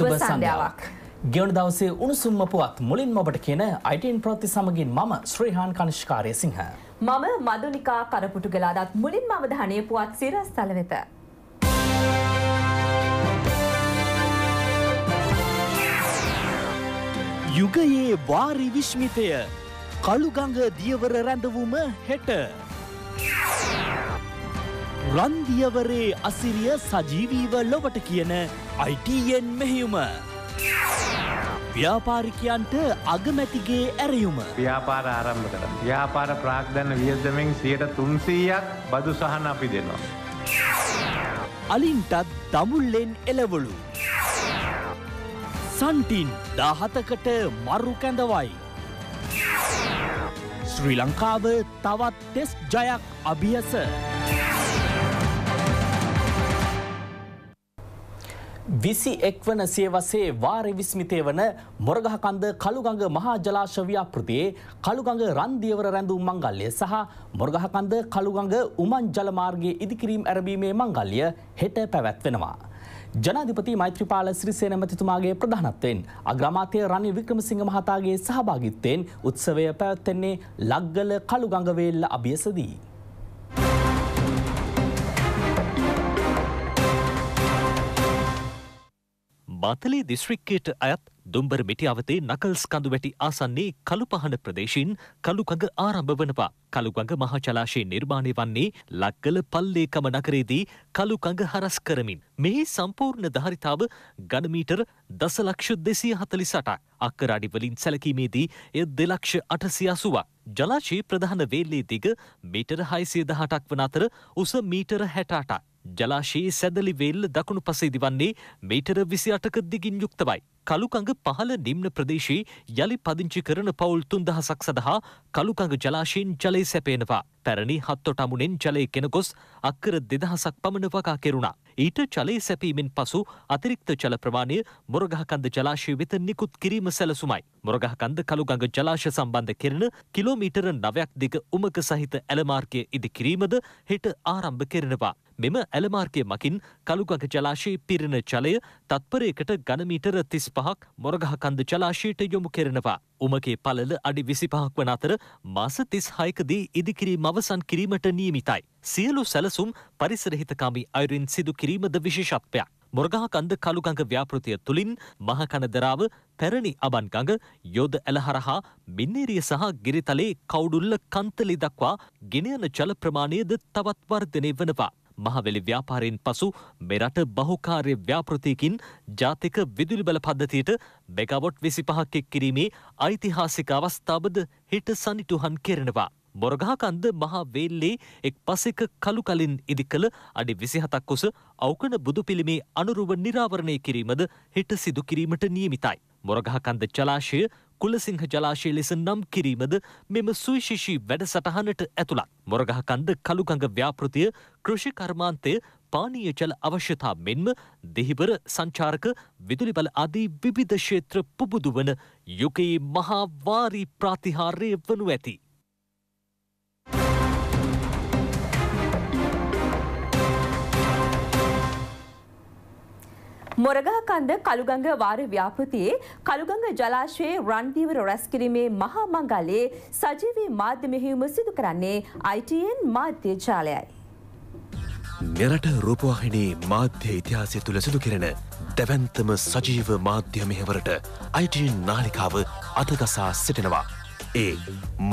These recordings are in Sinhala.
සුබ සන්ධාවක්. ගෙවන දවසේ උණුසුම්ම පුවත් මුලින්ම ඔබට කියන අයිටන් ප්‍රති සමගින් මම ශ්‍රීහාන් කනිෂ්කාරය සිංහ. මම මදුනිකා කරපුටු ගලාදත් මුලින් මවධනය පුවත් සිරස් තල වෙත. යුගයේ වාරි විශ්මිතය කළුගඟ දියවර රැඳවුම හෙට. රන්දියවරේ අසිරිය සජීවීව ලොවට කියන අයිටයෙන් මෙහියුම. ව්‍යාපාරිකයන්ට අගමැතිගේ ඇරයුම. ව්‍යාපාර ආරම්භ කර. ව්‍යාපාර ප්‍රාග්ධන්න වියදමෙන් සියට තුන්සීයක් බදු සහන අපි දෙනවා. අලින්ටත් දමුල්ලෙන් එලවලු. සන්ටින් දාහතකට මරු කැඳවයි. ශ්‍රී ලංකාව තවත් ටෙස් ජයක් අභියස. විසි එක්වන සියවසේ වාරි විස්මිතය වන මොරගහකන්ද කළුගඟ මහා ජලාශව්‍යාපෘතියේ කළුගඟ රන්දියවර රැඳූ මංගල්ලය සහ මොරගහකන්ද කළුගඟ උමන් ජලමාර්ගයේ ඉදිකිරීම් ඇරබීමේ මංගල්ලිය හෙට පැවැත්වෙනවා. ජනාධිපති මෛත්‍රපාල ශ්‍රීසේන මැතිතුමාගේ ප්‍රධානත්වයෙන් අග්‍රමාතය රනි වික්‍රමසිංහ මහතාගේ සහභාගිත්වයෙන් උත්සවය පැවැත්වෙන්නේ ලක්ගල කළුගඟවේල්ල අභියසදී. බාතලේ දිස්ත්‍රික්කයට අයත් දුම්බර මිටියාවතේ නකල්ස් කඳු වැටි ආසන්නේ කළුපහන ප්‍රදේශයෙන් කළුකඟ ආරම්භ වනවා. කළුකඟ මහජලාශය නිර්මාණය වන්නේ ලක්ගල පල්ලේකම නගරේදී කළුකඟ හරස් කරමින්. මෙහි සම්පූර්ණ ධාරිතාව ගණමීටර් දසලක්ෂ දෙසිය හතලි සටක්. අක්කරාඩි වලින් සැලකීමේදී එය දෙලක්ෂ අටසිය අසුවක්. ජලාශයේ ප්‍රධාන වේල්ලේ දිග මීටර හයිසිය දහටක් වන අතර උස මීටර හැටාටක්. ජලාශයේ සැදලිවේල්ල දකුණු පසේ දිවන්නේ මීටර විසි අටක දිගින් යුක්තවයි. කළුකඟ පහළ නිම්න ප්‍රදේශයේ යළි පදිංචි කරන පවුල් තුන්දහසක් සඳහා කළුකඟ ජලාශයෙන් ජලය සැපේනවා. පැරණි හත්තොට අමුණෙන් ජලය කෙනගොස් අක්කර දෙදහසක් පමණ වකා කෙරුණා. ඊට ජලය සැපීමෙන් පසු අතිරික්ත ජල ප්‍රමාණය මොරගහකන්ද ජලාශය වෙත නිකුත් කිරීම සැලසුමයි. මොරගහකන්ද කළුගඟ ජලාශ සම්බන්ධ කෙරෙන කිලෝමීටර නවයක් දිග උමක සහිත ඇලමාර්ගය ඉදිකිරීමද හෙට ආරම්භ කෙරෙනවා. මෙම ඇලමාර්ගය මකින් කළුගඟ ජලාශයේ පිරෙන ජලය තත්පරයකට ගණමීටර තිස් පහක් මොරගහ කන්ද ජලාශයට යොමු කෙරෙනවා. උමගේ පළල අඩි විසිපහක් වන අතර මාස තිස් හයකදී ඉදිකිරීම අවසන් කිරීමට නියමිතයි. සියලු සැලසුම් පරිසරහිතකාමී අයුරින් සිදු කිරීමද විශේෂත්වයක්. මොර්ගහකන්ද කළුගඟ ව්‍යාපෘතිය තුළින් මහකනදරාව පැරණි අබන්ගඟ යොද ඇල හරහා මින්නේරිය සහ ගිරිතලේ කවුඩුල්ල කන්තලි දක්වා ගෙනයන ජල ප්‍රමාණයද තවත් වර්ධනය වනවා. මහවැලි ව්‍යාපාරයෙන් පසු මෙරට බහුකාර්ය ව්‍යාපෘතියකින් ජාතික විදුලි බල පද්ධතියට මෙගවොට් විසිපහක් එක් කිරීමේ ඓතිහාසික අවස්ථාවද හිට සනිටුහන් කෙරෙනවා. බොරගහකන්ද මහා වේල්ලේ එක් පසෙක කළු කලින් ඉදි කළ අඩි විසිහතක් කුස අවකන බුදු පිළිමේ අනුරුව නිරාවරණය කිරීමද හිට සිදු කිරීමට නියමිතයි. මොරගහකන්ද ජලාශය කුලසිංහ ජලාශය ලෙස නම් කිරීමද මෙම සුවිශිෂී වැඩසටහනට ඇතුළත්. මොරගහ කන්ද කළුගඟ ව්‍යාපෘතිය කෘෂිකර්මාන්තය පානීය ජල අවශ්‍යතා මෙන්ම දෙහිවර සංචාරක විදුලි බල ආදී විවිධ ක්ෂේත්‍ර පුබුදු වන යුගයේ මහා වාරී ප්‍රාතිහාර්ය වනු ඇති. මොරගහකන්ද කළුගඟ වාර ව්‍යාපෘතියේ කළුගඟ ජලාශයේ රන්දීවර රැස්කිරීමේ මහා මංගලයේ සජීවී මාධ්‍ය මෙහෙයුම සිදු කරන්නේ ITN මාධ්‍ය ජාලයයි. මෙරට රූපවාහිනී මාධ්‍ය ඉතිහාසය තුළ සිදු කෙරෙන දැවන්තම සජීව මාධ්‍ය මෙහෙවරට අයිටන් නාලිකාව අදගසා සිටිනවා. ඒ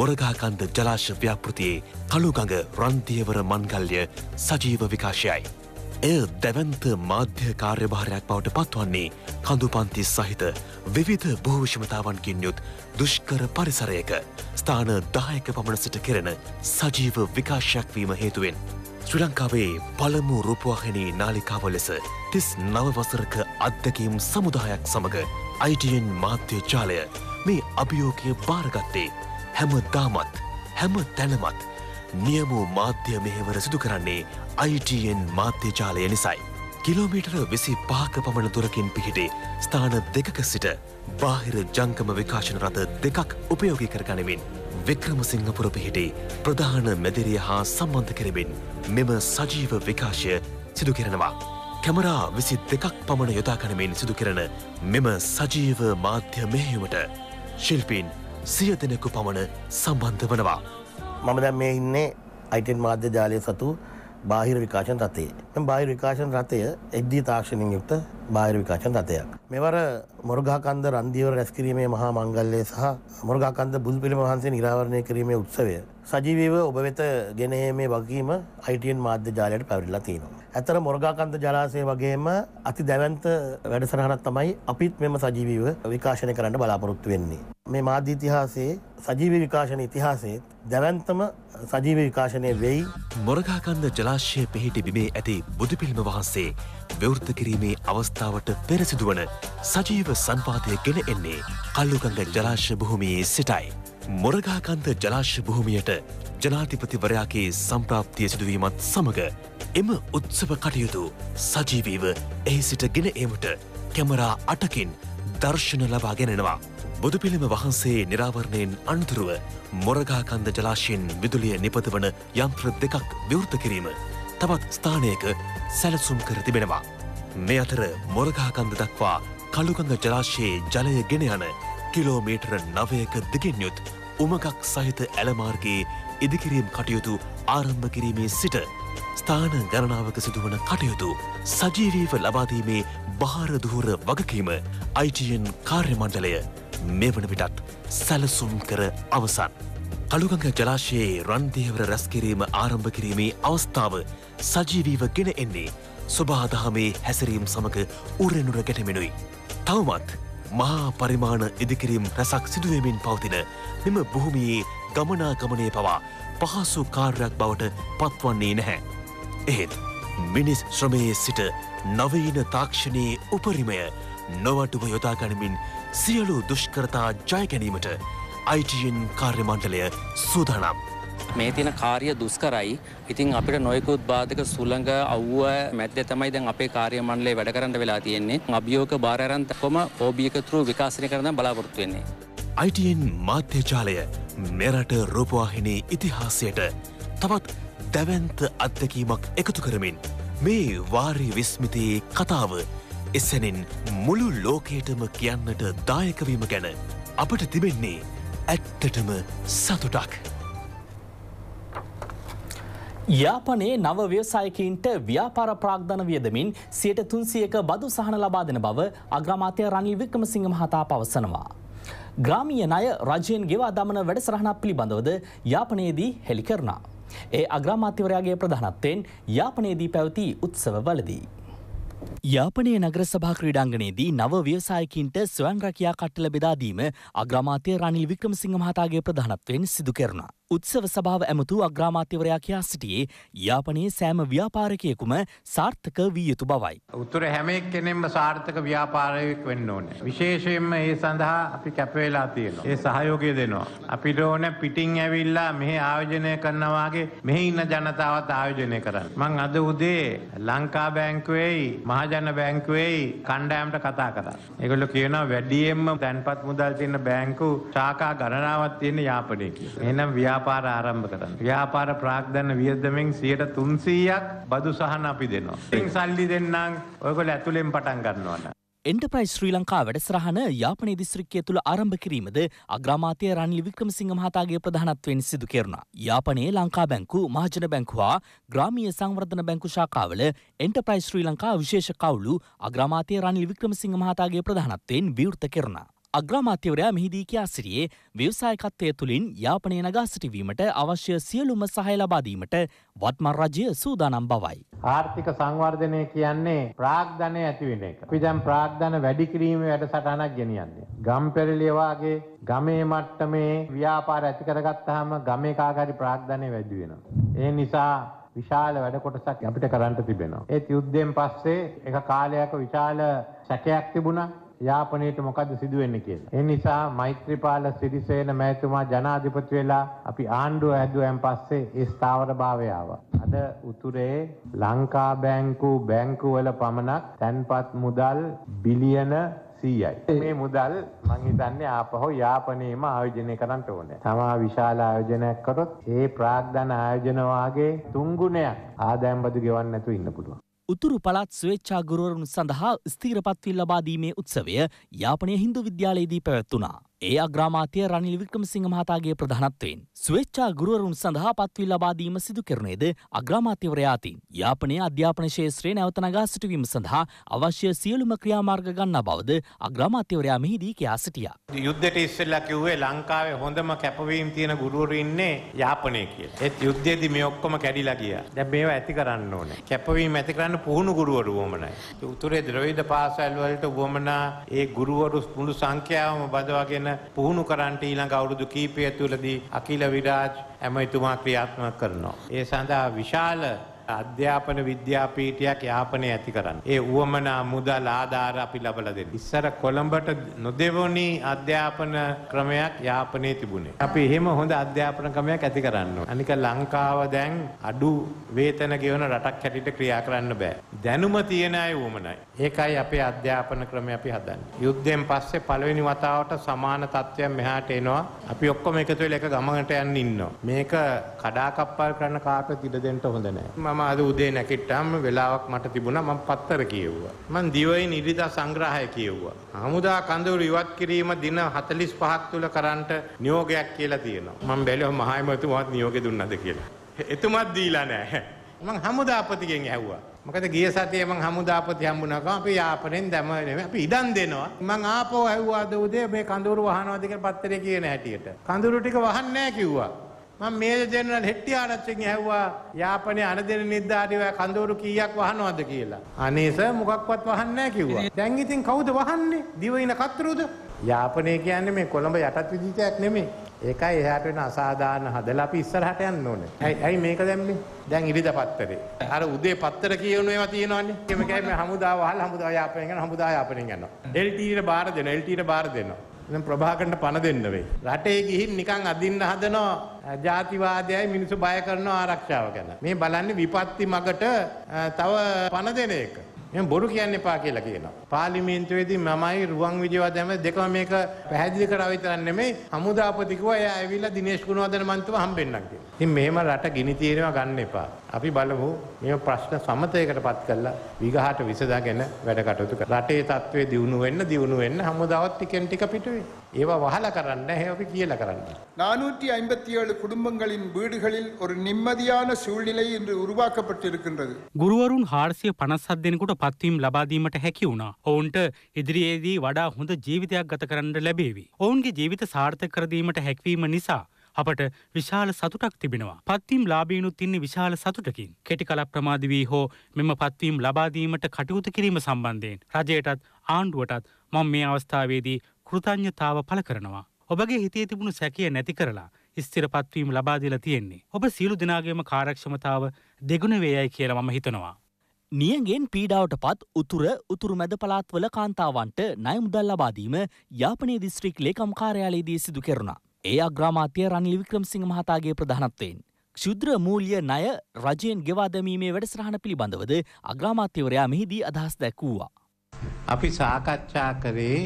මොරගාකන්ද ජලාශ ව්‍යාපෘතියේ කළුගඟ රන්තියවර මංගල්්‍ය සජීව විකාශයයි. එය දැවන්ත මාධ්‍ය කාර්යභාරයක් බවට පත්වන්නේ කඳුපන්ති සහිත විවිධ භූවිෂමතාවන්කින් යුත් දුෂ්කර පරිසරයක ස්ථාන දායක පමණසට කෙරෙන සජීව විකාශයක් වීම හේතුවෙන්. ශ්‍රී ලංකාවේ පළමු රූපවාහිනී නාලිකාව ලෙස තිස් නවවසරක අත්දැකීම් සමුදායක් සමඟ අයිටයෙන් මාධ්‍ය ජාලය මේ අභියෝකය භාරගත්තේ හැම දාමත් හැම තැනමත් නියමූ මාධ්‍ය මෙහෙවර සිදු කරන්නේ ITN මාධ්‍යජාලය නිසයි. කිලෝමීටර විසි පාක පමණ දුරකින් පිහිටේ ස්ථාන දෙකක සිට බාහිර ජංකම විකාශන රථ දෙකක් උපයෝගී කරගනිමින්. වික්‍රමසිංහපුර පිහිටේ ප්‍රධාන මැදිරිය හා සම්බන්ධ කරමින් මෙම සජීව විකාශය සිදු කරනවා. කැමරා විසි දෙකක් පමණ යොදා කනමින් සිදු කරන මෙම සජීව මාධ්‍ය මෙහෙවුමට ශිල්පීන් සිය දෙනෙකු පමණ සම්බන්ධ වනවා. මම දැන් මේ ඉන්නේ අයිටන් මාධ්‍ය ජාලය සතු බාහිර විකාශන රතය. මෙම බාහිර විකාශන රතය එද්දී තාක්ෂණින් යුක්ත බාහිර විකාශන රතයක්. මෙවර මොරගාකන්ද රන්දිවර රැස්කිරීමේ මහා මංගල්ලය සහ මොරගාකන්ද බුදුපිළි වහන්සේ නිරාවරණය කිරීමේ උත්සවය. සජීවීව ඔබ වෙත ගෙනහීමේ වගකීම අයිටන් මාධ්‍ය ජාලයට පැවිල්ලා තියෙනවා. ඇතර මොරගාකන්ද ජලාසය වගේම අති දැවන්ත වැඩසරහනක් තමයි අපිත් මෙම සජීවීව විකාශනය කරන්න බලාපොරොත්තු වෙන්නේ. මේ මාධ්‍ය ඉතිහාසයේ සජීව විකාශන ඉතිහාසයේ දැවැන්තම සජීව විකාශනය වෙයි. මොරගාකන්ද ජලාශය පිහිටි බිමේ ඇති බුදුපිළිම වහන්සේ විවෘත කිරීමේ අවස්ථාවට පෙර සිදුවන සජීව සංවාදය ගෙන එන්නේ කල්ලුගඟ ජලාශ භූමියේ සිටයි. මොරගාකන්ද ජලාශ භූමියට ජනාධිපතිවරයාගේ සම්ප්‍රාප්තිය සිදුවීමත් සමග එම උත්සව කටයුතු සජීවීව එහි සිට ගෙන ඒමට කැමරා අටකින් දර්ශන ලබා ගෙනෙනවා. බුදුපිළිම වහන්සේ නිරාවරණයෙන් අනතුරුව මොරගාකන්ද ජලාශයෙන් විදුලිය නිපදවන යන්ත්‍ර දෙකක් විවෘත කිරීම තවත් ස්ථානයක සැලසුම් කර තිබෙනවා. මේ අතර මොරගාකන්ද දක්වා කළුගඟ ජලාශයේ ජලය ගෙන යන කිලෝමීටර නවයක දිගින් යුත් උමකක් සහිත ඇලමාර්ගයේ ඉදිකිරීම් කටයුතු ආරම්භ කිරීමේ සිට ස්ථාන ගණනාවක සිදුවන කටයුතු සජීවීව ලබාදීමේ භාරදුහර වගකීම අයිටයෙන් කාර්යමණ්ඩලය මෙවන විටත් සැලසුම් කර අවසන්. කළුගඟ ජලාශයේ රන්දේවර රැස්කිරීම ආරම්භ කිරීමේ අවස්ථාව සජීවීව ගෙන එන්නේ ස්වභාදහමේ හැසිරීම් සමඟ උරෙනුර ගැටමෙනුයි. තවමත් මහා පරිමාණ ඉදිකිරීම් රැසක් සිදුවමින් පවතින මෙම බොහොමයේ ගමනාගමනය පවා පහසු කාර්යක් බවට පත්වන්නේ නැහැ. එහෙත් මිනිස් ශ්‍රමයේ සිට නවීන තාක්ෂණයේ උපරිමය නොවටුව යොදාගනිමින් සියලු දුෂ්කරතා ජයගැනීමට අයිටයෙන් කාර්යමණ්ඩලය සූදානම්. මේ තියෙන කාර්ය දුස්කරයි. ඉතින් අපිට නොයෙකුත් බාධක සුළඟ අව්ව මැද්දේ තමයි දැන් අපේ කාර්ය මණ්ඩලය වැඩ කරන්න වෙලා තියෙන්නේ. අභියෝග බාර අරන් තකොම OB එක through විකාශනය කරන්න බලාපොරොත්තු වෙන්නේ. ITN මාධ්‍ය ජාලය මෙරට රූපවාහිනී ඉතිහාසයට තවත් දැවැන්ත අත්දැකීමක් එකතු කරමින් මේ වාරි විස්මිතයේ කතාව එසැනින් මුළු ලෝකේටම කියන්නට දායකවීම ගැන අපට තිබෙන්නේ ඇත්තටම සතුටක්. යාපනයේ නව ව්‍යවසායකීන්ට ව්‍යාපාර ප්‍රාග්ධන වියදමින් සියට තුන්සියක බදු සහන ලබා දෙන බව අග්‍රමාතය රනිල් වික්‍රමසිංහ මහතා පවසනවා. ග්‍රාමීය ණය රජයෙන් ගෙවා දමන වැඩසටහනක් පිළිබඳවද යාපනයේදී හෙළි කරනවා. ඒ අග්‍රාමාත්‍යවරයාගේ ප්‍රධානත්වයෙන් යාපනයේදී පැවති උත්සව වලදී යාපනය නගර සභා ක්‍රීඩාංගනයේදී නව ව්‍යවසායකින්ට ස්වයං රැකයා කට්ටල බෙදාදීම අග්‍රමාත්‍ය රනිල් වික්‍රමසිංහ මහතාගේ ප්‍රධානත්වයෙන් සිදු කෙරුණා. උත්සව සභාව ඇමතු අග්‍රාමාත්‍යවරයා කියා සිටියේ යාපනයේ සෑම ව්‍යාපාරකයෙකුම සාර්ථක විය යුතු බවයි. උතුර හැම එක්කෙනෙම සාර්ථක ව්‍යාපාරයක් වෙන්න ඕනේ. විශේෂයෙන්ම ඒ සඳහා අපි කැපවෙලා තියෙනවා. ඒ සහයෝගය දෙනවා. අපිට ඕන පිටින් ඇවිල්ලා මෙහි ආයෝජනය කරනවා වගේ මෙහි ඉන්න ජනතාවත් ආයෝජනය කරන්න. මං අද උදේ ලංකා බැංකුවේයි මහජන බැංකුවේයි කණ්ඩායමට කතා කරා. ඒගොල්ලෝ කියනවා වැඩියෙන්ම තැන්පත් මුදල් තියෙන බැංකු ශාඛා ගණනාවක් තියෙන යාපනයේ කියලා. එහෙනම් ව්‍යාපාර ව්‍යාපාර ආරම්භ කරන්න. ව්‍යාපාර ප්‍රාග්ධන වියදමෙන් 300ක් බදු සහන අපි දෙනවා. ඉතින් සල්ලි දෙන්නම් ඔයගොල්ලෝ ඇතුලෙන් පටන් ගන්නවා. එන්ටප්‍රයිස් ශ්‍රී ලංකා වැඩසරහන යාපනයේ දිස්ත්‍රික්කය තුළ ආරම්භ කිරීමද අග්‍රාමාත්‍ය රනිල් වික්‍රමසිංහ මහතාගේ ප්‍රධානත්වයෙන් සිදු කෙරුණා. යාපනයේ ලංකා බැංකු, මහජන බැංකු හා ග්‍රාමීය සංවර්ධන බැංකු ශාඛාවල එන්ටප්‍රයිස් ශ්‍රී ලංකා විශේෂ කවුළු අග්‍රාමාත්‍ය රනිල් වික්‍රමසිංහ මහතාගේ ප්‍රධානත්වයෙන් විවෘත කෙරුණා. අග්‍රාමාත්‍යවරයා මෙහිදී කියා සිටියේ ව්‍යවසායකත්වය තුළින් යාපනය නගා සිටිවීමට අවශ්‍ය සියලුම සහය ලබාදීමට වත්මන් රජය සූදානම් බවයි. ආර්ථික සංවර්ධනය කියන්නේ ප්‍රාග්ධනය ඇතිවෙන එක. අපි දැන් ප්‍රාග්ධන වැඩි කිරීම වැඩසටහනක් ගෙනියන්නේ. ගම්පෙරළිය වාගේ ගමේ මට්ටමේ ව්‍යාපාර ඇති කරගත්තාම ගමේ කාගරි ප්‍රාග්ධනය වැඩි වෙනවා. ඒ නිසා විශාල වැඩ කොටසක් අපිට කරන්න තිබෙනවා. ඒත් යුද්ධයෙන් පස්සේ එක කාලයක විශාල සැකයක් තිබුණා. යාපනයේට මොකද්ද සිදු වෙන්නේ කියලා. ඒ නිසා මෛත්‍රීපාල සිරිසේන මෑතුමා ජනාධිපති වෙලා අපි ආණ්ඩුව ඇදුවෙන් පස්සේ ඒ ස්ථාවරභාවය ආවා. අද උතුරේ ලංකා බැංකු බැංකුවල පමණක් තැන්පත් මුදල් බිලියන 100යි. මේ මුදල් මං හිතන්නේ ආපහු යාපනයේම ආයෝජනය කරන්න ඕනේ. තමා විශාල ආයෝජනයක් කරොත් ඒ ප්‍රාග්ධන ආයෝජන වාගේ තුන්ගුණයක් ආදායම් බදු ගෙවන්න නැතුව ඉන්න පුළුවන්. උතුරු පළාත් ස්වේච්ඡා ගුරුවරුන් සඳහා ස්ථීරපත්වී ලබාදීමේ උත්සවය යාපනය හින්දු විද්‍යාලයේදී පැවැත්වුණා. ඒ අග්‍රාමාත්‍ය රනිල් වික්‍රමසිංහ මහතාගේ ප්‍රධානත්වයෙන් ස්වේච්ඡා ගුරුවරුන් සඳහා පත්වී ලබා දීම සිදු කෙරුණේද අග්‍රාමාත්‍යවරයා අතින් යාපනයේ අධ්‍යාපන ශාස්ත්‍රයේ නැවත නගා සිටුවීම සඳහා අවශ්‍ය සියලුම ක්‍රියාමාර්ග ගන්නා බවද අග්‍රාමාත්‍යවරයා මෙහිදී කියා සිටියා. යුද්ධයට ඉස්සෙල්ලා කිව්වේ ලංකාවේ හොඳම කැපවීම් තියෙන ගුරුවරු ඉන්නේ යාපනයේ කියලා. ඒත් යුද්ධයේදී මේ ඔක්කොම කැඩිලා ගියා. දැන් මේවා ඇති කරන්න ඕනේ. කැපවීම ඇති කරන්න පුහුණු ගුරුවරු වමනයි. උතුරේ ද්‍රවිඩ පාසල් වලට වමනා ඒ ගුරුවරු මුළු සංඛ්‍යාවම බදවාගෙන පුහුණු කරන්ට ඊළඟ අවුරුදු කීපය තුළදී අකිල විරාජ් ඇමතුමා ක්‍රියාත්මක කරනවා. ඒ සඳහා විශාල අධ්‍යාපන විද්‍යාපීටයක් යාපනය ඇති කරන්න. ඒ වුවමනා මුදල් ආධාර අපි ලබල දෙන්න. ඉස්සර කොළඹට නොදෙවනි අධ්‍යාපන ක්‍රමයක් යාපනයේ තිබුණේ. අපි එහෙම හොඳ අධ්‍යාපන ක්‍රමයක් ඇති කරන්න. අනික ලංකාව දැන් අඩු වේතන ගෙවන රටක් හැටියට ක්‍රියා කරන්න බෑ. දැනුම තියෙන අය වුමනයි. ඒකයි අපේ අධ්‍යාපන ක්‍රමය අපි හදන්නේ. යුද්ධයෙන් පස්සේ පළවෙනි වතාවට සමාන තත්ත්වයක් මෙහාට එනවා. අපි ඔක්කොම එකතු වෙලා එක ගමකට යන්න ඉන්නවා. මේක කඩාකප්පල් කරන කාටවත් ඉඩ දෙන්න හොඳ නෑ. මම අද උදේ නැකිට්ටාම වෙලාවක් මට තිබුණා මම පත්තර කියෙව්වා. මම දිවයින ඉරිදා සංග්‍රහය කියෙව්වා. හමුදා කඳවුරු ඉවත් කිරීම දින 45ක් තුල කරන්ට නියෝගයක් කියලා තියෙනවා. මම බැලුවා මහායිමතුමාත් නියෝගය දුන්නද කියලා. එතුමාත් දීලා නැහැ. මම හමුදාපතිගෙන් ඇහුවා. මොකද ගිය සතියේ මම හමුදාපති හම්බුණාකම අපි යාපනයෙන් දැම අපි ඉඩම් දෙනවා. මම ආපහු ඇහුවා අද උදේ මේ කඳවුරු වහනවාද කියලා පත්තරේ කියන හැටියට. කඳවුරු ටික වහන්නේ නැහැ කිව්වා. මම මේජර් ජෙනරල් හෙට්ටිආරච්චිගෙන් ඇහුවා යාපනයේ අනදෙන නිද්දාටිව කඳවුරු කීයක් වහනවද කියලා. අනේ සර් මොකක්වත් වහන්නේ නැහැ කිව්වා. දැන් ඉතින් කවුද වහන්නේ? දිවයින කතරුද? යාපනය කියන්නේ මේ කොළඹ යටත් විදිහයක් නෙමෙයි. ඒකයි එහාට වෙන අසාධාරණ හදලා අපි ඉස්සරහට යන්න ඕනේ. ඇයි ඇයි මේක දැම්මේ? දැන් ඉරිද පත්තරේ. අර උදේ පත්තර කියන ඒවා තියෙනවනේ. මේකයි මේ හමුදා වහලා හමුදා යාපනයෙන් යනවා හමුදා යාපනයෙන් යනවා. එල්ටීට බාර දෙනවා. එල්ටීට බාර දෙනවා. එහෙනම් ප්‍රභාකරන්ට පණ දෙන්න වෙයි. රටේ ගිහින් නිකන් අදින්න හදනවා ජාතිවාදයයි මිනිස්සු බය කරන ආරක්ෂාව ගැන. මේ බලන්නේ විපත්ති මගට තව පණ දෙන එක. එහෙනම් බොරු කියන්න එපා කියලා කියනවා. පාර්ලිමේන්තුවේදී මමයි රුවන් විජේවර්ධන හැම දෙකම මේක පැහැදිලි කරා විතරක් නෙමෙයි හමුදාපති කිව්වා එයා ඇවිල්ලා දිනේෂ් ගුණවර්ධන මන්ත්‍රව හම්බෙන්නම් කියලා. ඉතින් මෙහෙම රට ගිනි තීරණ ගන්න එපා. අපි බලමු මේ ප්‍රශ්න සමතයකටපත් කරලා විගහට විසඳගෙන වැඩ කටයුතු කරලා රටේ තත්ත්වයේ දියුණු වෙන්න දියුණු වෙන්න හමුදාවත් ටිකෙන් ටික පිටුවේ. ஏவா வகல கரண்ட ஹேவி கீழே கரண்ட நானூற்றி ஐம்பத்தி ஏழு குடும்பங்களின் வீடுகளில் ஒரு நிம்மதியான சூழ்நிலை இன்று உருவாக்கப்பட்டிருக்கின்றது ගුරුවරුන් හාර්සිය පනස්සත් දෙෙනෙකුට පත්වීම් ලබාදීමට හැකි වුණා ඔවුන්ට ඉදිරියේදී වඩා හොඳ ජීවිතයක් ගත කරන්න ලැබේවි. ඔවුන්ගේ ජීවිත සාර්ථ කරදීමට හැක්වීම නිසා අපට විශාල සතුටක් තිබෙනවා. පත්වීම් ලාබීනුත් ඉන්නේ විශාල සතුටකින්. කෙටි කලක් ප්‍රමාද වී හෝ මෙම පත්වීම් ලබාදීමට කටයුතු කිරීම සම්බන්ධයෙන් රජයටත් ආණ්ඩුවටත් මම මේ අවස්ථාවේදී කෘතඥතාව පළ කරනවා. ඔබගේ හිතේ තිබුණු සැකය නැති කරලා ස්ථිරපත්වීම ලබාදිල තියෙන්නේ. ඔබ සියලු දෙනාගේම කාරක්ෂමතාව දෙගුණ වේයයි කියලා මම හිතනවා. නියගෙන් පීඩාවට පත් උතුර උතුරු මැද පළාත්වල කාන්තාවන්ට නය මුදල් ලබාදීම යාපනයේ දිස්ත්‍රික් ලේකම් කාර්යාලයේදී සිදු කෙරුණා. ඒ අග්‍රාමාත්‍ය රනිල් වික්‍රමසිංහ මහතාගේ ප්‍රධානත්වයෙන්. ක්ෂුද්‍ර මූල්‍ය ණය රජයෙන් ගෙවා දැමීමේ වැඩසටහන පිළිබඳවද අග්‍රාමාත්‍යවරයා මෙහිදී අදහස් දැක්වූවා. අපි සාකච්ඡා කරේ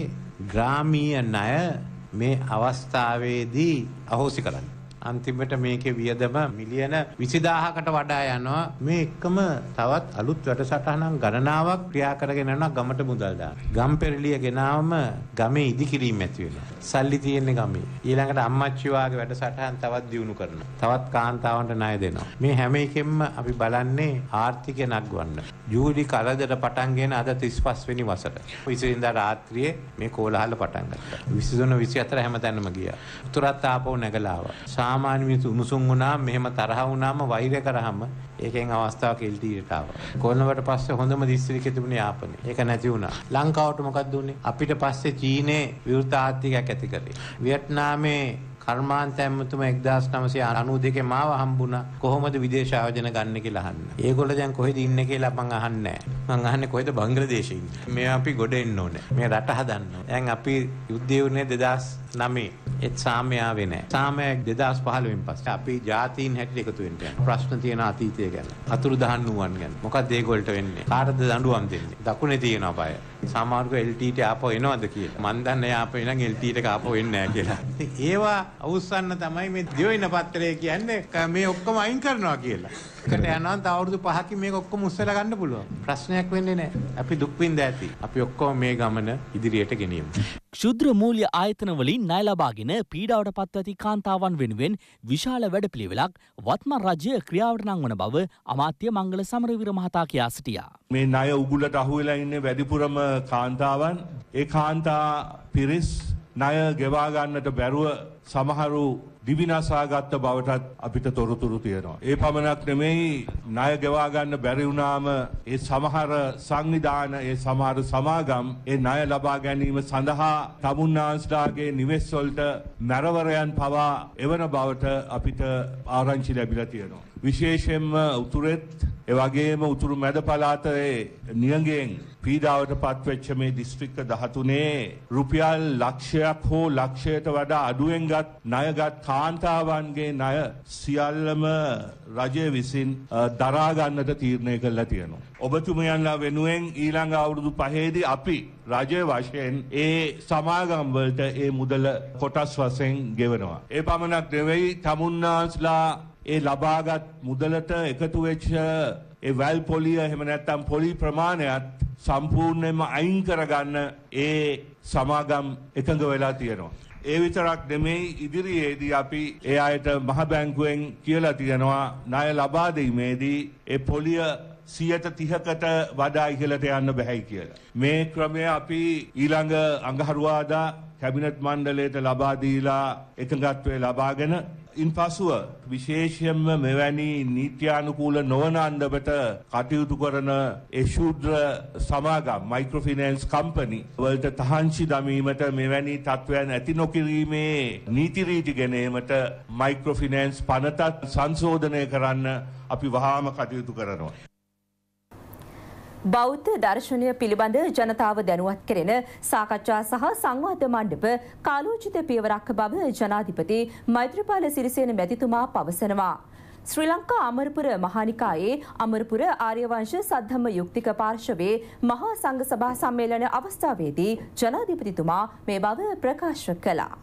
ග්‍රාමීය ණය මේ අවස්ථාවේදී අහෝසි කරන්න. අන්තිමට මේකේ වියදම මිලියන 20000කට වඩා යනවා මේ එකම තවත් අලුත් වැඩසටහනක් ගණනාවක් ක්‍රියා කරගෙන යනවා ගමට මුදල් දාන. ගම් පෙරළිය ගෙනාවම ගමේ ඉදිකිරීම ඇති වෙනවා. සල්ලි තියෙන්නේ ගමේ. ඊළඟට අම්මච්චි වාගේ වැඩසටහන් තවත් දියුණු කරනවා. තවත් කාන්තාවන්ට ණය දෙනවා. මේ හැම එකෙම අපි බලන්නේ ආර්ථිකය නගවන්න. ජූලි කලදර පටන්ගෙන අද 35 වෙනි වසර. 20 වෙනිදා රාත්‍රියේ මේ කෝලහල පටන් ගත්තා. 23 24 හැමතැනම ගියා. උතුරත් ආපහු නැගලා ආවා. සාමාන්‍ය මිනිස්සු උණුසුම් වුණාම මෙහෙම තරහ වුණාම වෛර කරාම ඒකෙන් අවස්ථාව කෙල්ටීට ආවා. කොළඹට පස්සේ හොඳම දිස්ත්‍රික්කෙ තිබුණේ යාපනේ. ඒක නැති වුණා. ලංකාවට මොකක්ද උනේ? අපිට පස්සේ චීනේ විරුද්ධ ආර්ථිකයක් ඇති කරේ. වියට්නාමේ කර්මාන්ත ඇමතුම 1992 මාව හම්බුණා. කොහොමද විදේශ ආයෝජන ගන්න කියලා අහන්න. ඒගොල්ලෝ දැන් කොහෙද ඉන්නේ කියලා මං අහන්නේ නැහැ. මං අහන්නේ කොහෙද බංග්ලාදේශේ ඉන්නේ. මේ අපි ගොඩ එන්න ඕනේ. මේ රට හදන්න. දැන් අපි යුද්ධය වුණේ 2009 ඒත් සාමයාවේ නෑ. සාමය 2015න් පස්සේ අපි ජාතීන් හැටියට එකතු වෙන්න යනවා. ප්‍රශ්න තියෙන අතීතය ගැන. අතුරුදහන් වුවන් ගැන. මොකක්ද ඒගොල්ලන්ට වෙන්නේ? කාටද දඬුවම් දෙන්නේ? දකුණේ තියෙනවා බය. සමහරක LTට ආපහු එනවද කියලා. මන් දන්නේ ආපහු එනනම් LTට ආපහු එන්නේ නැහැ කියලා. ඒවා අවුස්සන්න තමයි මේ දිවෙන පත්‍රය කියන්නේ මේ ඔක්කොම අයින් කරනවා කියලා. එකට යනවා තව අවුරුදු 5කින් මේක ඔක්කොම උස්සලා ගන්න පුළුවන්. ප්‍රශ්නයක් වෙන්නේ නැහැ. අපි දුක් විඳ ඇති. අපි ඔක්කොම මේ ගමන ඉදිරියට ගෙනියමු. ක්ෂුද්‍ර මූල්‍ය ආයතන වලින් ණය ලබාගෙන පීඩාවට පත්ව ඇති කාන්තාවන් වෙනුවෙන් විශාල වැඩපිළිවෙලක් වත්මන් රජය ක්‍රියාවට නංවන බව අමාත්‍ය මංගල සමරවීර මහතා කියා සිටියා. මේ ණය උගුලට අහුවෙලා ඉන්නේ වැඩිපුරම කාන්තාවන්. ඒ කාන්තා පිරිස් ණය ගෙවා ගන්නට බැරුව සමහරු දිවිනසාගත්ත බවටත් අපිට තොරතුරු තියෙනවා. ඒ පමණක් නෙමෙයි ණය ගෙවා ගන්න බැරි වුණාම ඒ සමහර සංවිධාන ඒ සමහර සමාගම් ඒ ණය ලබා ගැනීම සඳහා තමුන්නාන්ස්ලාගේ නිවෙස් වලට මැරවරයන් පවා එවන බවට අපිට ආරංචි ලැබිලා තියෙනවා. විශේෂයෙන්ම උතුරෙත් එවැගේම උතුරු මැද පළාතේ නියඟයෙන් පීඩාවට පත්වෙච්ච මේ දිස්ත්‍රික්ක 13 රුපියල් ලක්ෂයක් හෝ ලක්ෂයට වඩා අඩුවෙන්ගත් ණයගත් කාන්තාවන්ගේ ණය සියල්ලම රජය විසින් දරා ගන්නට තීරණය කළා තියෙනවා. ඔබතුමියන්ලා වෙනුවෙන් ඊළඟ අවුරුදු 5ේදී අපි රජය වශයෙන් ඒ සමාගම් වලට ඒ මුදල කොටස් වශයෙන් ගෙවනවා. ඒ පමණක් නෙවෙයි තමුන්නාන්ස්ලා ඒ ලබාගත් මුදලට එකතු වෙච්ච ඒ වැල් පොලිය එහෙම නැත්නම් පොලි ප්‍රමාණයත් සම්පූර්ණයෙන්ම අයින් කරගන්න ඒ සමාගම් එකඟ වෙලා තියෙනවා. ඒ විතරක් නෙමෙයි ඉදිරියේදී අපි ඒ අයට මහ බැංකුවෙන් කියලා තියෙනවා ණය ලබා දීමේදී ඒ පොලිය සියයට තිහකට වඩා ඉහළට යන්න බැහැයි කියලා. මේ ක්‍රමය අපි ඊළඟ අඟහරුවාදා කැබිනට් මණ්ඩලයට ලබා දීලා එකඟත්වයේ ලබාගෙන ඉන්පසුව විශේෂයෙන්ම මෙවැනි නීත්‍යානුකූල නොවන අන්දමට කටයුතු කරන ඒ ශූද්‍ර සමාගම් මයික්‍රෝ ෆිනෑන්ස් කම්පැනි වලට තහංචි දමීමට මෙවැනි තත්ත්වයන් ඇති නොකිරීමේ නීති රීති ගෙනීමට මයික්‍රෝ ෆිනෑන්ස් පනතත් සංශෝධනය කරන්න අපි වහාම කටයුතු කරනවා බෞද්ධ දර්ශනය පිළිබඳ ජනතාව දැනුවත් කෙරෙන සාකච්ඡා සහ සංවාධ මණ්ඩප කාලෝචිත පියවරක් බව ජනාධිපති මෛත්‍රපාල සිරිසේන මැතිතුමා පවසනවා. ශ්‍රී ලංකා අමරපුර මහානිකායේ අමරපුර ආර්යවංශ සද්ධම්ම යුක්තික පාර්ශවයේ මහා සංඝ සභා සම්මේලන අවස්ථාවේදී ජනාධිපතිතුමා මේ බව ප්‍රකාශ කළා.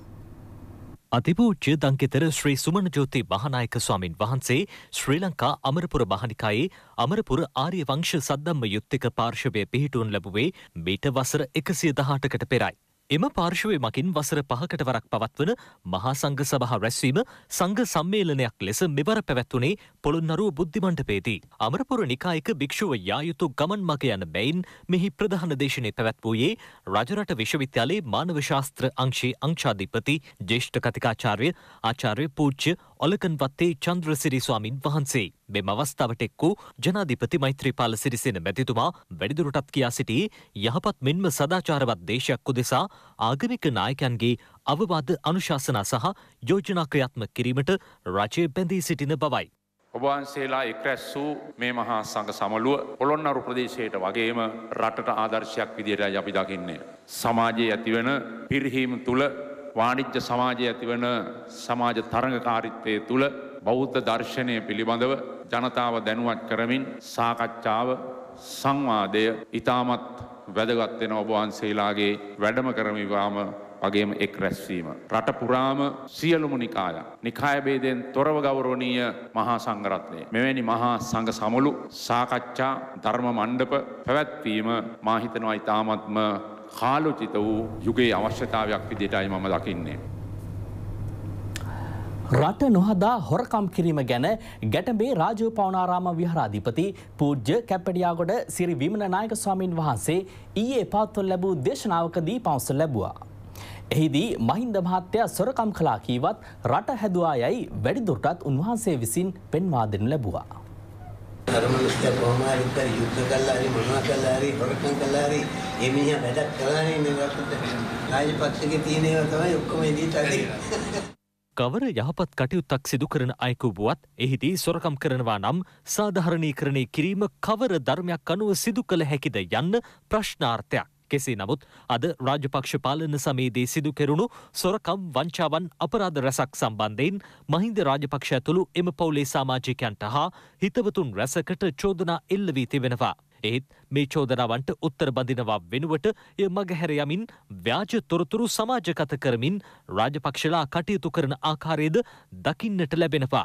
අතිපූජ්‍ය දංකෙතර ශ්‍රී සුමන ජෝති මහනායක ස්වාමින් වහන්සේ ශ්‍රී ලංකා අමරපුර මහනිකායේ අමරපුර ආර්ය වංශ සද්ධම්ම යුත්තක පාර්ශවය පිහිටුවන් ලැබුවේ මීට වසර එකසිය දහටකට පෙරයි. එම පාර්ශවය මකින් වසර පහකට වරක් පවත්වන මහා සංඝ සභහ රැස්වීම සංඝ සම්මේලනයක් ලෙස මෙවර පැවැත්වුණේ පොළොන්නරුව බුද්ධිමණ්ඩපේදී. අමරපුර නිකායක භික්ෂුව යායුතු ගමන් මග යන බැයින් මෙහි ප්‍රධාන දේශනය පැවැත්වූයේ රජරට විශ්වවිද්‍යාලයේ මානවශාස්ත්‍ර අංශයේ අංශාධිපති ජේෂ්ඨ කතිකාචාර්ය ආචාර්ය පූච්ච ඔලකන් වත්තේ චන්ද්‍රසිරි ස්වාමින් වහන්සේ. මෙම අවස්ථාවට එක් වූ ජනාධිපති මෛත්‍රීපාල සිරිසෙන මැතිතුමා වැඩිදුරටත් කියා සිටී යහපත් මෙන්ම සදාචාරවත් දේශයක් උදෙසා ආගමික නායකයන්ගේ අවවාද අනුශාසනා සහ යෝජනා ක්‍රියාත්මක කිරීමට රජය බැඳී සිටින බවයි. ඔබවහන්සේලා එක් රැස් වූ මේ මහා සංඝ සමළුව පොළොන්නරු ප්‍රදේශයට වගේම රටට ආදර්ශයක් විදිහට අපි දකින්නේ. සමාජයේ ඇතිවන පිරිහීම තුළ වාණිජ්‍ය සමාජය ඇතිවන සමාජ තරඟකාරීත්වය තුළ බෞද්ධ දර්ශනය පිළිබඳව ජනතාව දැනුවත් කරමින් සාකච්ඡාව සංවාදය ඉතාමත් වැදගත් වෙන ඔබ වහන්සේලාගේ වැඩම කරමිවාම වගේම එක් රැස්වීම. රට පුරාම සියලුම නිකාය. නිකාය බේදයෙන් තොරව ගෞරවනීය මහා සංඝරත්නය. මෙවැනි මහා සංඝ සමුළු සාකච්ඡා ධර්ම මණ්ඩප පැවැත්වීම මා හිතනවා ඊ타මත්ම කාලෝචිත වූ යුගයේ අවශ්‍යතාවයක් විදිටයි මම දකින්නේ. රට නොහදා හොරකම් කිරීම ගැන ගැටබේ රාජෝපවනාරාම විහාරාධිපති පූජ්‍ය කැප්පඩියාගොඩ සිරි විමන නායක ස්වාමීන් වහන්සේ ඊයේ පාත්වල ලැබූ දේශනාවකදී පවසල් ලැබුවා. එහිදී මහින්ද මහත්තයා සොරකම් කලා කීවත් රට හැදවා යයි වැඩිදුරටත් උන්වහන්සේ විසින් පෙන්වා දෙනු ලැබුවා. අර මිනිස්සු කොහොම හරි ඉතින් යුද්ධ කළා හරි මොනවා කළා හරි හොරකම් කළා හරි ඒ මිනිහා වැඩක් කරන්නේ නෙවෙයි රාජපක්ෂගේ තියෙන ඒවා තමයි ඔක්කොම එදිට ඇති කවර යහපත් කටයුත්තක් සිදු කරන අයෙකු වුවත් එහිදී සොරකම් කරනවා නම් සාධාරණීකරණය කිරීම කවර ධර්මයක් අනුව සිදු කළ හැකිද යන්න ප්‍රශ්නාර්ථයක් කෙසේ නමුත් අද රාජපක්ෂ පාලන සමයේදී සිදු කෙරුණු සොරකම් වංචාවන් අපරාධ රැසක් සම්බන්ධයෙන් මහින්ද රාජපක්ෂ ඇතුළු එම පවුලේ සාමාජිකයන්ට හා හිතවතුන් රැසකට චෝදනා එල්ල වී තිබෙනවා. ඒත් මේ චෝදනාවන්ට උත්තර බඳිනවා වෙනුවට එය මගහැර යමින් ව්‍යාජ තොරතුරු සමාජගත කරමින් රාජපක්ෂලා කටයුතු කරන ආකාරයේද දකින්නට ලැබෙනවා.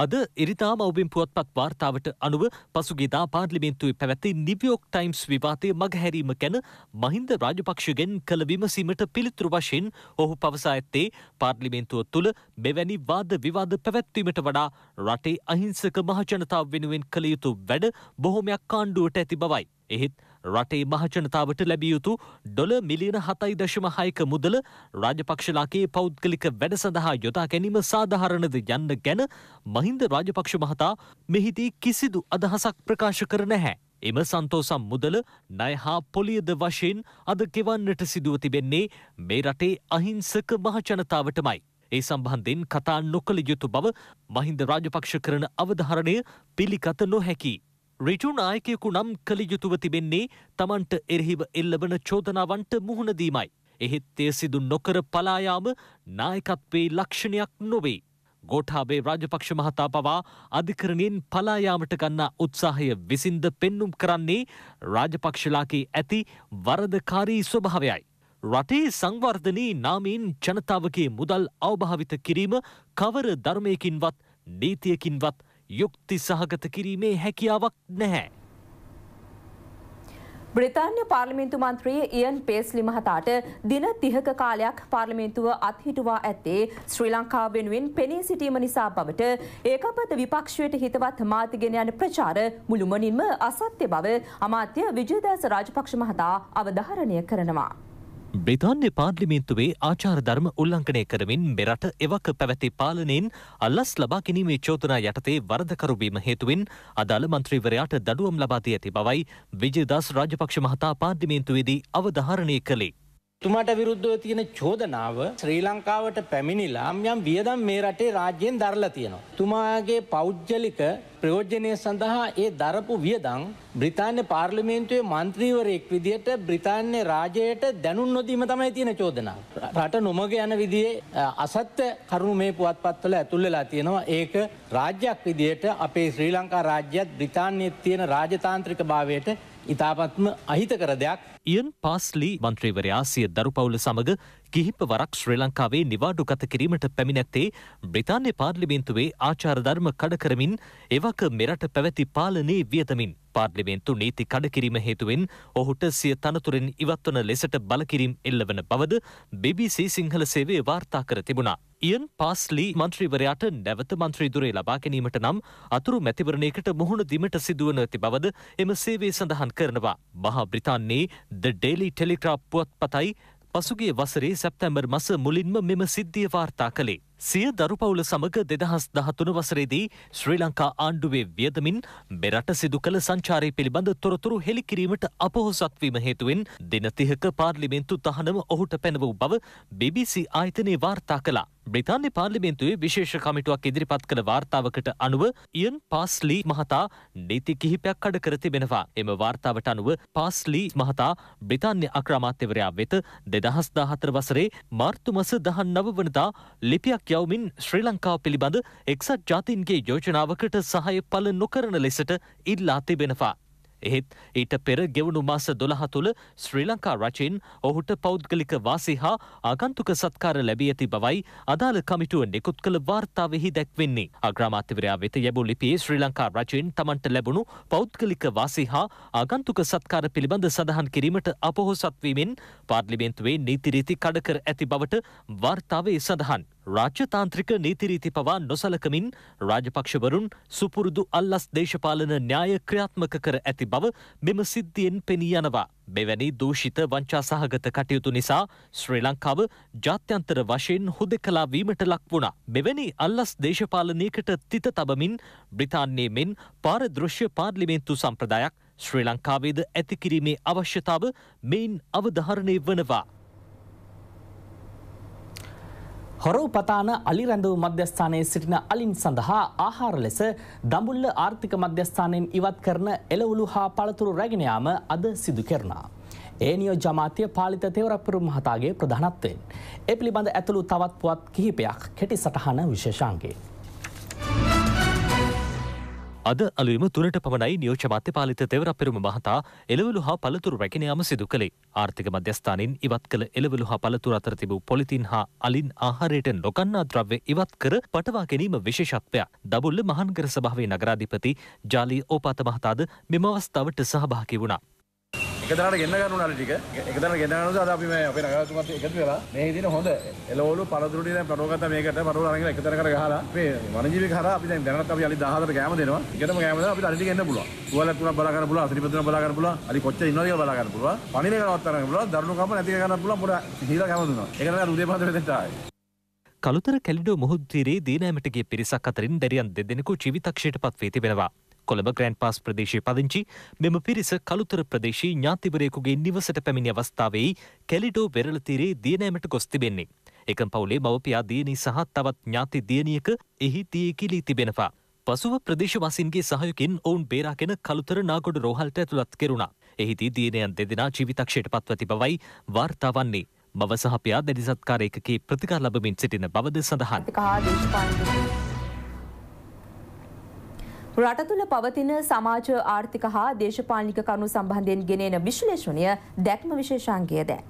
අද එරිතා මවබින් පුවත්පත් වාර්තාවට අනුව පසුගේදා පාර්ලිමේන්තුවේ පැවැති නිවියෝක් ටයිම්ස් විවාතය මගහැරීම ගැන මහින්ද රාජපක්ෂගෙන් කළ විමසීමට පිළිතුරු වශයෙන් ඔහු පවසා ඇත්තේ පාර්ලිමේන්තුව තුළ මෙවැනි වාද විවාද පැවැත්වීමට වඩා රටේ අහිංසක මහජනතාව වෙනුවෙන් කළ යුතු වැඩ බොහොමයක් කාණ්ඩුවට ඇති බවයි. එහෙත් රටේ මහජනතාවට ලැබිය යුතු ඩොල මිලියන හතයි දශම හයක මුදල රාජපක්ෂලාගේ පෞද්ගලික වැඩ සඳහා යොදා ගැනීම සාධහරණද යන්න ගැන මහින්ද රාජපක්ෂ මහතා මෙහිදී කිසිදු අදහසක් ප්‍රකාශ කර නැහැ. එම සන්තෝසම් මුදල ණය හා පොලියද වශයෙන් අද ගෙවන්නට සිදුව තිබෙන්නේ මේ රටේ අහිංසක මහජනතාවටමයි. ඒ සම්බන්ධයෙන් කතා නොකළ යුතු බව මහින්ද රාජපක්ෂ කරන අවධාරණය පිළිගත නොහැකි. රිටු නායකයෙකු නම් කළ යුතුව තිබෙන්නේ තමන්ට එරහිව එල්ලවන චෝදනාවන්ට මුහුණදීමයි. එහෙත් එය සිදු නොකර පලායාම නායකත්වේ ලක්ෂණයක් නොවේ. ගෝඨාබේ රාජපක්ෂ මහතා පවා අධිකරණයෙන් පලායාමට ගන්නා උත්සාහය විසින්ද පෙන්නුම් කරන්නේ රාජපක්ෂලාකේ ඇති වරදකාරී ස්වභාවයයි. රටේ සංවර්ධනී නාමීන් ජනතාවගේ මුදල් අවභාවිත කිරීම කවර ධර්මයකින්වත් නීතියකින්වත් යුක්ති සහගත කිරීමේ හැකියාවක් නැහැ. බ්‍රතාන්‍ය පාර්ලිමින්තු මන්ත්‍රී ඉයන් පේස් ලිමහතාට දින තිහක කාලයක් පාර්ලිමින්තුව අත්හිටුවා ඇත්තේ ශ්‍රී ලංකා වෙනුවෙන් පෙනී සිටීම නිසා බවට ඒකපත විපක්ෂයට හිතවත් මාතිගෙන යන ප්‍රචාර මුළුමනින්ම අසත්‍ය බව අමාත්‍ය විජයදාස රාජපක්ෂ මහතා අවධාරණය කරනවා. බ්‍රිතාන්‍ය පාර්ලිමින්තුවේ ආචාරධර්ම උල්ලංඝනය කරමින් මෙරට එවක පැවැති පාලනයෙන් අල්ලස් ලබා ගැනීමේ චෝදනා යටතේ වරදකරුවීම හේතුවෙන් අදාළ මන්ත්‍රීවරයාට දඩුවම් ලබා දී ඇති බවයි විජයදාස් රාජපක්ෂ මහතා පාර්ලිමේන්තුවේදී අවධාරණය කළේ. තුමාට විරුද්ධව තියෙන චෝදනාව ශ්‍රී ලංකාවට පැමිණිලා යම් වියදම් මේ රටේ රාජ්‍යයෙන් දරලා තියෙනවා. තුමාගේ පෞද්ගලික ප්‍රයෝජනය සඳහා ඒ දරපු වියදම් බ්‍රිතාන්‍ය පාර්ලිමේන්තුවේ මන්ත්‍රීවරයෙක් විදිහට බ්‍රිතාන්‍ය රාජයට දැනුම් නොදීම තමයි තියෙන චෝදනාව. රට නොමග යන විදිහේ අසත්‍ය කරුණු මේ පුවත්පත්වල ඇතුල් වෙලා තියෙනවා. ඒක රාජ්‍යයක් විදිහට අපේ ශ්‍රී ලංකා රාජ්‍යයත් බ්‍රිතාන්‍යයේ තියෙන රාජතාන්ත්‍රිකභාවයට ඉතාපත්ම අහිතකර දෙයක්. ඉයන් පාස්ලි මන්ත්‍රීවරයා සිය දරු පවුල සමඟ කිහිප වරක් ශ්‍රී ලංකාවේ නිවාඩු ගත කිරීමට පැමිණැත්තේ බ්‍රිතාන්‍ය පාර්ලිමේන්තුවේ ආචාරධර්ම කඩකරමින් එවක මෙරට පැවැති පාලනයේ වියතමින්. පාර්ලිමේන්තු නීති කඩකිරීම හේතුවෙන් ඔහුට සිය තනතුරෙන් ඉවත්වන ලෙසට බලකිරීම් එල්ලවන බවද BBC සිංහල සේවය වාර්තා කර තිබුණා. ඉයන් පාස්ලී මන්ත්‍රීවරයාට නැවත මන්ත්‍රීදුරේ ලබා ගැනීමට නම් අතුරු මැතිවරණයකට මුහුණ දීමට සිදුවන ඇති බවද එම සේවේ සඳහන් කරනවා. මහා බ්‍රිතාන්නේ ද ඩේලි ටෙලිග්‍රාප් පුවත් පතයි පසුගේ වසරේ සැප්තැම්බර් මස මුලින්ම මෙම සිද්ධිය වාර්තා කළේ. සිය දරුපවුල සමග දෙදහස් දහතුන වසරේදී ශ්‍රී ලංකා ආණ්ඩුවේ වියදමින් මෙරට සිදු කළ සංචාරය පිළිබඳ තොරතුරු හෙළිකිරීමට අපොහොසත්වීම හේතුවෙන් දින තිහක පාර්ලිමේන්තු තහනම ඔහුට පැන වූ බව BBC ආයතනය වාර්තා කළා. බ්‍රතාන්‍ය පාර්ලිමේන්තුවේ විශේෂ කමිටුවක් ඉදිරිපත් කළ වාර්තාවකට අනුව ඉයන් පාස්ලී මහතා නීති කිහිපයක් කඩ කර තිබෙනවා. එම වාර්තාවට අනුව පාස්ලී මහතා බ්‍රතාන්‍ය අක්‍රාමාත්‍යවරයා වෙත දෙදහස් දාහතර වසරේ මාර්තු මස දහන් නව වනදා ලිපියක් යවමින් ශ්‍රී ලංකාව පිළිබඳ එක්සත් ජාතින්ගේ යෝජනාවකට සහය පල නොකරන ලෙසට ඉල්ලා තිබෙනවා. එහෙත් ඊට පෙර ගෙවුණු මාස දොළහ තුළ ශ්‍රී ලංකා රචයෙන් ඔහුට පෞද්ගලික වාසි හා ආගන්තුක සත්කාර ලැබී ඇති බවයි අදාළ කමිටුව නිකුත් කළ වාර්තාවෙහි දැක්වෙන්නේ. අග්‍රාමාත්‍යවරයා වෙත යැබූ ලිපියේ ශ්‍රී ලංකා රචයෙන් තමන්ට ලැබුණු පෞද්ගලික වාසි හා ආගන්තුක සත්කාර පිළිබඳ සඳහන් කිරීමට අපොහොසත්වීමෙන් පාර්ලිමේන්තුවේ නීතිරීති කඩකර ඇති බවට වාර්තාවේ සඳහන්. රාජ්‍යතාන්ත්‍රික නීතිරීති පවා නොසලකමින් රාජපක්ෂවරුන් සුපුරුදු අල්ලස් දේශපාලන න්‍යාය ක්‍රියාත්මක කර ඇති බව මෙම සිද්ධියෙන් පෙනී යනවා. මෙවැනි දූෂිත වංචා සහගත කටයුතු නිසා ශ්‍රී ලංකාව ජාත්‍යන්තර වශයෙන් හුදෙකලා වීමට ලක් වුණා. මෙවැනි අල්ලස් දේශපාලනයකට තිත තබමින් බ්‍රිතාන්‍යයේ මෙන් පාරදෘශ්‍ය පාර්ලිමේන්තු සම්ප්‍රදායක් ශ්‍රී ලංකාවේද ඇතිකිරීමේ අවශ්‍යතාව මෙයින් අවධාරණය වනවා. හොරවපතාන අලි රැඳවූ මධ්‍යස්ථානයේ සිටින අලින් සඳහා ආහාර ලෙස දඹුල්ල ආර්ථික මධ්‍යස්ථානයෙන් ඉවත් කරන එළවලු හා පළතුරු රැගෙනයාම අද සිදු කරනා. ඒනියෝ ජමාතිය පාලිත තෙවරපුරු මහතාගේ ප්‍රධානත්වයෙන්. එ පිළිබඳ ඇතුළු තවත් පුවත් කිහිපයක් කෙටි සටහන විශේෂාන්ගේ. අද අලුයම තුනට පමණයි නියෝච මත්‍යපාලිත තෙවරපෙරුම මහතා එළවලු හා පළතුරු රැගෙන යාම සිදු කළේ. ආර්ථික මධ්‍යස්ථානින් ඉවත් කළ එළවලු හා පළතුර අතර තිබූ පොලිතින් හා අලින් ආහාරයට නොගන්නා ද්‍රව්‍ය ඉවත් කර පටවා ගැනීම විශේෂත්වයක්. දබුල්ල මහන්කර සභාවේ නගරාධිපති ජාලී ඕපාත මහතාද මෙම අවස්ථාවට සහභාගී වුණා. එකදාට ගෙන්න ගන්න නල ටික එකදාට ගෙන්න ගන්න අද අපි මේ අපේ නගරතුමත් එකතු වෙලා මේ දින හොඳ එළවලු පළතුරුටි දැන් පරෝගත මේකට පරෝල අරගෙන එකතර කර ගහලා මේ වනජීවි කරා අපි දැන් දැනට අපි අලි 14ට කැම දෙනවා එකටම කැම දෙනවා අපිට අලි ටික එන්න පුළුවන් තුවාල තුනක් බලා ගන්න පුළුවන් අසිරිප තුනක් බලා ගන්න පුළුවන් අලි කොච්චර ඉන්නවද කියලා බලා ගන්න පුළුවන් පණිනේ කරවත් අරගෙන පුළුවන් දරුණු කම්ප නැති කර ගන්න පුළුවන් පොඩ හිලා කැම දුනවා ඒකට උදේ පාන්දර වෙදෙන්ට ආයේ කළුතර කැලිඩෝ මුහුද්දීරේ දීනෑමටගේ පිරිසක් අතරින් දැරියන් දෙදෙනෙකු ජීවිතක්ෂයට පත්වී තිබෙනවා. කොළඹ ග්‍රෑන්් පාස් ප්‍රදේශය පදිංචි මෙම පිරිස කළුතර ප්‍රදේශී ඥාතිවරයෙකුගේ නිවසට පැමිණි අවස්ථාවයි කෙලිඩෝ වෙරලතීරේ දියනෑමට ගොස් තිබෙන්නේ. එක පවුලේ මවපියා දියනී සහ තවත් ඥාති දියනියක එහි තියකිලී තිබෙනවා. පසුව ප්‍රදේශවාසින්ගේ සහයකින් ඔවුන් බේරාගෙන කළුතර නාගොඩ රෝහල්ට ඇතුළත් කෙරුණා. එහිදී දියනයන් දෙදෙනා ජීවිතක්ෂයට පත්වති බවයි වාර්තාවන්නේ. මව සහපයා දැඩිසත්කාරයකගේ ප්‍රතිකාර ලබමින් සිටින බවද සඳහන්. රට තුළ පවතින සමාජ ආර්ථික හා දේශපාලික කරුණු සම්බන්ධයෙන් ගෙනෙන විශ්ලේෂණය දැක්ම විශේෂංගය දැ.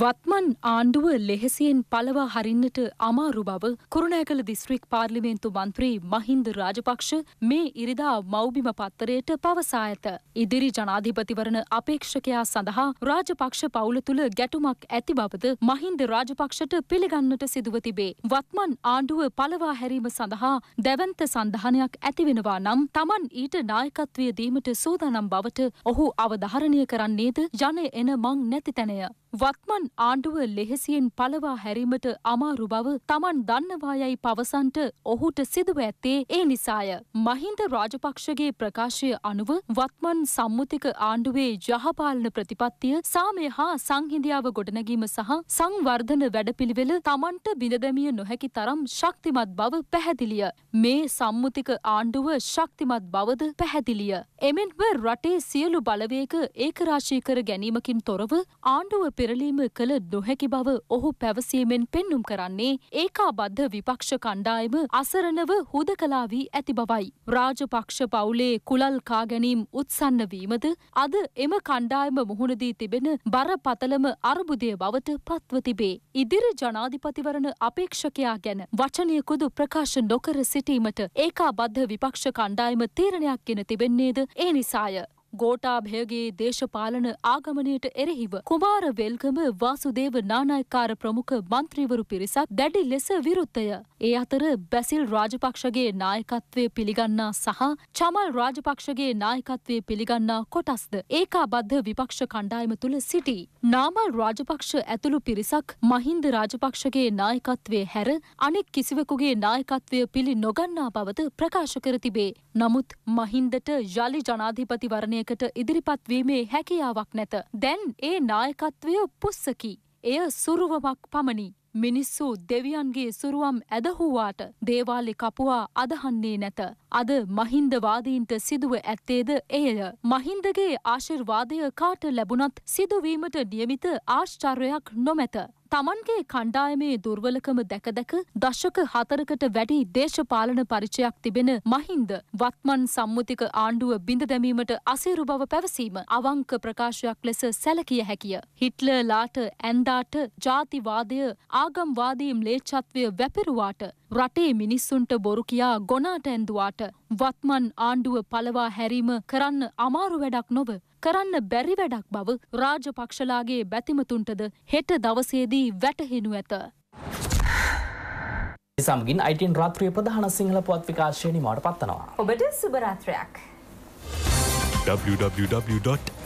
වත්මන් ආණ්ඩුව ලෙහෙසියෙන් පලවා හරින්නට අමාරු බව කුරුණෑගල දිස්ත්‍රික් පාර්ලිමේන්තු මන්ත්‍රී මහින්ද රාජපක්ෂ මේ ඉරිදා මෞබිම පත්තරයට පවසා ඇත. ඉදිරි ජනාධිපතිවරණ අපේක්ෂකයා සඳහා රාජපක්ෂ පවුල තුළ ගැටුමක් ඇති බවද මහින්ද රාජපක්ෂට පිළිගන්නට සිදුව තිබේ. වත්මන් ආණ්ඩුව පලවා හැරීම සඳහා දැවන්ත සඳහනයක් ඇතිවෙනවා නම් තමන් ඊට නායකත්වය දීමට සූදානම් බවට ඔහු අවධාරණය කරන්නේද ජනය එන මං නැති තැනය. වත්මන් ආණ්ඩුව ලෙහෙසියෙන් පලවා හැරීමට අමාරු බව තමන් දන්නවායයි පවසන්ට ඔහුට සිදුව ඇත්තේ ඒ නිසාය. මහින්ද රාජපක්ෂගේ ප්‍රකාශය අනුව වත්මන් සම්මුතික ආණ්ඩුවේ යහපාලන ප්‍රතිපත්තිය සාමය හා සංහිදියාව ගොඩනැගීම සහ සංවර්ධන වැඩපිළිවෙල තමන්ට බිඳදැමිය නොහැකි තරම් ශක්තිමත් බව පැහැදිලිය. මේ සම්මුතික ආණ්ඩුව ශක්තිමත් බවද පැහැදිලිය. එමෙන්ව රටේ සියලු බලවේක ඒකරාශී කර ගැනීමකින් තොරව ආණ්ඩුව පෙරලීම කළ නොහැකි බව ඔහු පැවසීමෙන් පෙන්නුම් කරන්නේ ඒකාබද්ධ විපක්ෂ කණ්ඩායම අසරණව හුදකලා වී ඇති බවයි. රාජපක්ෂ පවුලේ කුලල් කා ගැනීම් උත්සන්න වීමද අද එම කණ්ඩායම මුහුණදී තිබෙන බරපතලම අර්බුදය බවට පත්ව තිබේ. ඉදිරි ජනාධිපතිවරණ අපේක්ෂකයා ගැන වචනයකුදු ප්‍රකාශ නොකර සිටීමට ඒකාබද්ධ විපක්ෂ කණ්ඩායම තීරණයක් ගෙන තිබෙන්නේද ඒ නිසාය. ගෝටාභයගේ දේශපාලන ආගමනයට එරෙහිව කුමාර වෙල්කම වාසුදේව නානායකාර ප්‍රමුඛ මන්ත්‍රීවරු පිරිසක් දැඩි ලෙස විරුද්ධය. ඒ අතර බැසිල් රාජපක්ෂගේ නායකත්වය පිළිගන්නා සහ චමල් රාජපක්ෂගේ නායකත්වය පිළිගන්නා කොටස්ද ඒකාබද්ධ විපක්ෂ කණ්ඩායම තුළ සිටි. නාමල් රාජපක්ෂ ඇතුළු පිරිසක් මහින්ද රාජපක්ෂගේ නායකත්වය හැර අනෙක් කිසිවකුගේ නායකත්වය පිළි නොගන්නා බවද ප්‍රකාශ කර තිබේ. නමුත් මහින්දට යළි ජනාධිපතිවරණය නිර්ණයකට ඉදිරිපත්වීමේ හැකියාවක් නැත. දැන් ඒ නායකත්වය පුස්සකි. එය සුරුවමක් පමණි. මිනිස්සු දෙවියන්ගේ සුරුවම් ඇදහුවාට දේවාලි කපුවා අදහන්නේ නැත. අද මහින්දවාදීන්ට සිදුව ඇත්තේද එයය. මහින්දගේ ආශිර්වාදය කාට ලැබුණත් සිදුවීමට නියමිත ආශ්චර්යක් නොමැත. තමන්ගේ කණ්ඩායමේ දුර්වලකම දැකදැක දශක හතරකට වැඩි දේශපාලන පරිචයක් තිබෙන මහින්ද වත්මන් සම්මුතික ආණ්ඩුව බිඳ දැමීමට අසීරු බව පැවසීම අවංක ප්‍රකාශයක් ලෙස සැලකිය හැකිය. හිට්ලලාට ඇන්දාට ජාතිවාදය ආගම්වාදීම් ලේච්ඡත්වය වැපිරුවාට රටේ මිනිස්සුන්ට බොරු කියා ගොනාට ඇන්දුවාට වත්මන් ආණ්ඩුව පලවා හැරීම කරන්න අමාරු වැඩක් නොව කරන්න බැරි වැඩක් බව රාජපක්ෂලාගේ බැතිමතුන්ටද හෙට දවසේදී වැටහෙනු ඇත. සමගින් අයිටන් රාත්‍රිය ප්‍රධාන සිංහල පොත් විකාශයනි මට පත්වනවා. ඔබට සුභරාත්‍රයක්. www.itnnews.lk